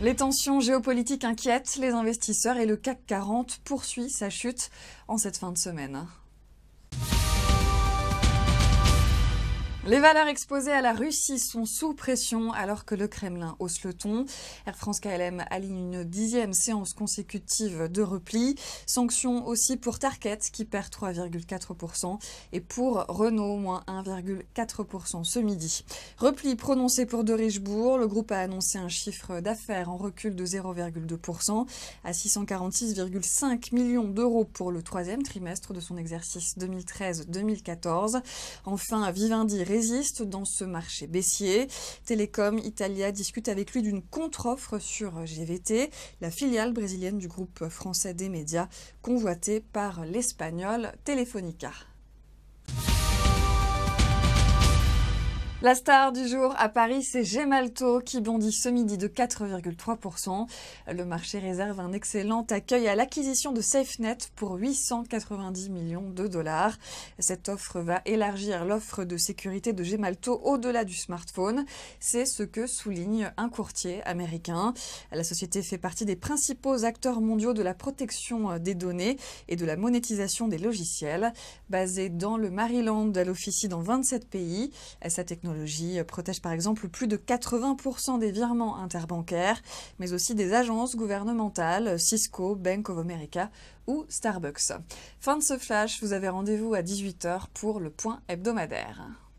Les tensions géopolitiques inquiètent les investisseurs et le CAC 40 poursuit sa chute en cette fin de semaine. Les valeurs exposées à la Russie sont sous pression alors que le Kremlin hausse le ton. Air France KLM aligne une dixième séance consécutive de repli. Sanctions aussi pour Tarket qui perd 3,4% et pour Renault moins 1,4% ce midi. Repli prononcé pour De Richebourg. Le groupe a annoncé un chiffre d'affaires en recul de 0,2% à 646,5 millions d'euros pour le troisième trimestre de son exercice 2013-2014. Enfin, Vivendi résiste dans ce marché baissier. Telecom Italia discute avec lui d'une contre-offre sur GVT, la filiale brésilienne du groupe français des médias, convoitée par l'espagnol Telefonica. La star du jour à Paris, c'est Gemalto qui bondit ce midi de 4,3%. Le marché réserve un excellent accueil à l'acquisition de SafeNet pour 890 millions de dollars. Cette offre va élargir l'offre de sécurité de Gemalto au-delà du smartphone. C'est ce que souligne un courtier américain. La société fait partie des principaux acteurs mondiaux de la protection euh, des données et de la monétisation des logiciels. Basée dans le Maryland, elle officie dans 27 pays. Euh, protège par exemple plus de 80% des virements interbancaires, mais aussi des agences gouvernementales, euh, Cisco, Bank of America ou Starbucks. Fin de ce flash, vous avez rendez-vous à 18h pour le point hebdomadaire.